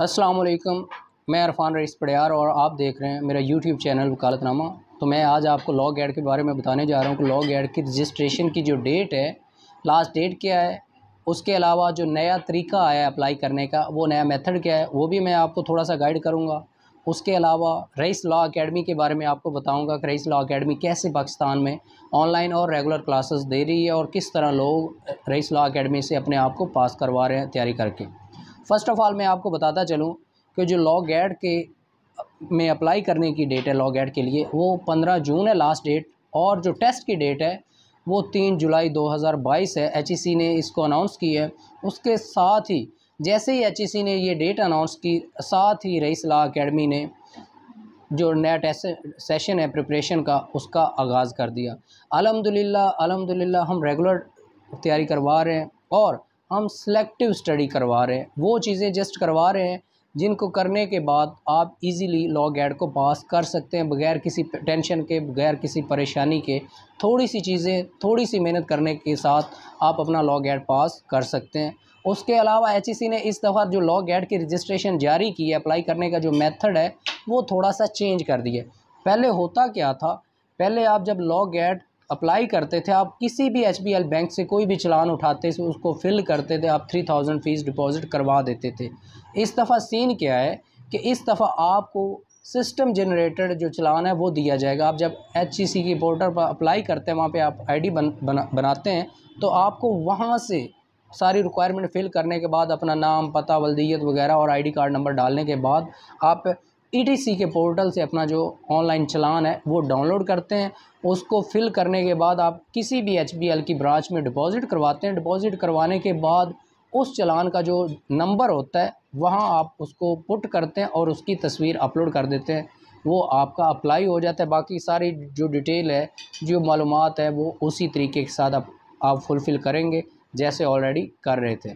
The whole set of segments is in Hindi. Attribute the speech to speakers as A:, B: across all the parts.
A: असलकम मैं अरफान रईस पड़ियार और आप देख रहे हैं मेरा यूट्यूब चैनल वकालतनामा तो मैं आज आपको लॉग एड के बारे में बताने जा रहा हूँ कि लॉग एड की रजिस्ट्रेशन की जो डेट है लास्ट डेट क्या है उसके अलावा जो नया तरीका आया है अप्लाई करने का वो नया मेथड क्या है वो भी मैं आपको थोड़ा सा गाइड करूँगा उसके अलावा रईस लॉ अकेडमी के बारे में आपको बताऊँगा कि रईस लॉ अकेडमी कैसे पाकिस्तान में ऑनलाइन और रेगुलर क्लासेस दे रही है और किस तरह लोग रईस लॉ अकेडमी से अपने आप को पास करवा रहे हैं तैयारी करके फ़र्स्ट ऑफ़ ऑल मैं आपको बताता चलूँ कि जो लॉ गैड के में अप्लाई करने की डेट है लॉ गैड के लिए वो पंद्रह जून है लास्ट डेट और जो टेस्ट की डेट है वो तीन जुलाई 2022 है एच e ने इसको अनाउंस की है उसके साथ ही जैसे ही एच e ने ये डेट अनाउंस की साथ ही रईस ला अकेडमी ने जो नया टेस्ट सेशन है प्रिपरेशन का उसका आगाज़ कर दिया अलहमदिल्ला अलहमदिल्ला हम रेगुलर तैयारी करवा रहे हैं और हम सेलेक्टिव स्टडी करवा रहे हैं वो चीज़ें जस्ट करवा रहे हैं जिनको करने के बाद आप इजीली लॉ गैड को पास कर सकते हैं बगैर किसी टेंशन के बगैर किसी परेशानी के थोड़ी सी चीज़ें थोड़ी सी मेहनत करने के साथ आप अपना लॉ गैड पास कर सकते हैं उसके अलावा एच e ने इस दफ़ा जो लॉ गैड की रजिस्ट्रेशन जारी की है अप्लाई करने का जो मेथड है वो थोड़ा सा चेंज कर दिया पहले होता क्या था पहले आप जब लॉ गैड अप्लाई करते थे आप किसी भी एच बैंक से कोई भी चलान उठाते थे उसको फिल करते थे आप थ्री थाउजेंड फ़ीस डिपॉज़िट करवा देते थे इस दफ़ा सीन क्या है कि इस दफ़ा आपको सिस्टम जनरेटेड जो चलान है वो दिया जाएगा आप जब एच e की पोर्टल पर अप्लाई करते हैं वहाँ पे आप आईडी बन, बना बनाते हैं तो आपको वहाँ से सारी रिक्वायरमेंट फिल करने के बाद अपना नाम पता वल्दियत वगैरह और आईडी कार्ड नंबर डालने के बाद आप ई e के पोर्टल से अपना जो ऑनलाइन चलान है वो डाउनलोड करते हैं उसको फिल करने के बाद आप किसी भी एच की ब्रांच में डिपॉज़िट करवाते हैं डिपॉज़िट करवाने के बाद उस चलान का जो नंबर होता है वहाँ आप उसको पुट करते हैं और उसकी तस्वीर अपलोड कर देते हैं वो आपका अप्लाई हो जाता है बाकी सारी जो डिटेल है जो मालूम है वो उसी तरीके के साथ आप, आप फुलफ़िल करेंगे जैसे ऑलरेडी कर रहे थे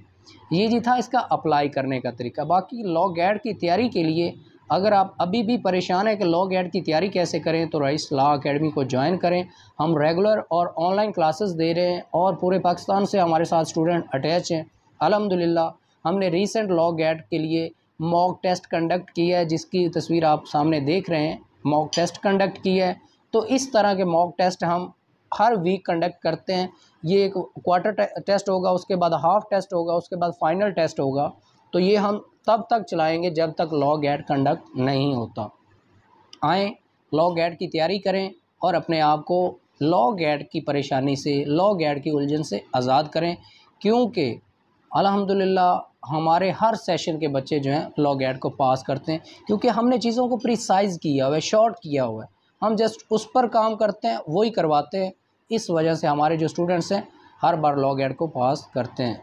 A: ये जी था इसका अप्लाई करने का तरीका बाकी लॉ गैड की तैयारी के लिए अगर आप अभी भी परेशान हैं कि लॉ गेट की तैयारी कैसे करें तो राइस लॉ अकेडमी को ज्वाइन करें हम रेगुलर और ऑनलाइन क्लासेस दे रहे हैं और पूरे पाकिस्तान से हमारे साथ स्टूडेंट अटैच हैं अलहमदिल्ला हमने रिसेंट लॉ गेट के लिए मॉक टेस्ट कंडक्ट किया है जिसकी तस्वीर आप सामने देख रहे हैं मॉक टेस्ट कंडक्ट किया है तो इस तरह के मॉक टेस्ट हम हर वीक कंडक्ट करते हैं ये एक क्वार्टर टेस्ट होगा उसके बाद हाफ टेस्ट होगा उसके बाद फाइनल टेस्ट होगा तो ये हम तब तक चलाएंगे जब तक लॉ गैट कंडक्ट नहीं होता आएँ लॉ गैट की तैयारी करें और अपने आप को लॉ गैट की परेशानी से लॉ गैट की उलझन से आज़ाद करें क्योंकि अल्हम्दुलिल्लाह हमारे हर सेशन के बच्चे जो हैं लॉ गैट को पास करते हैं क्योंकि हमने चीज़ों को प्रिसाइज किया हुआ है शॉर्ट किया हुआ है हम जस्ट उस पर काम करते हैं वही करवाते हैं इस वजह से हमारे जो स्टूडेंट्स हैं हर बार लॉ गैट को पास करते हैं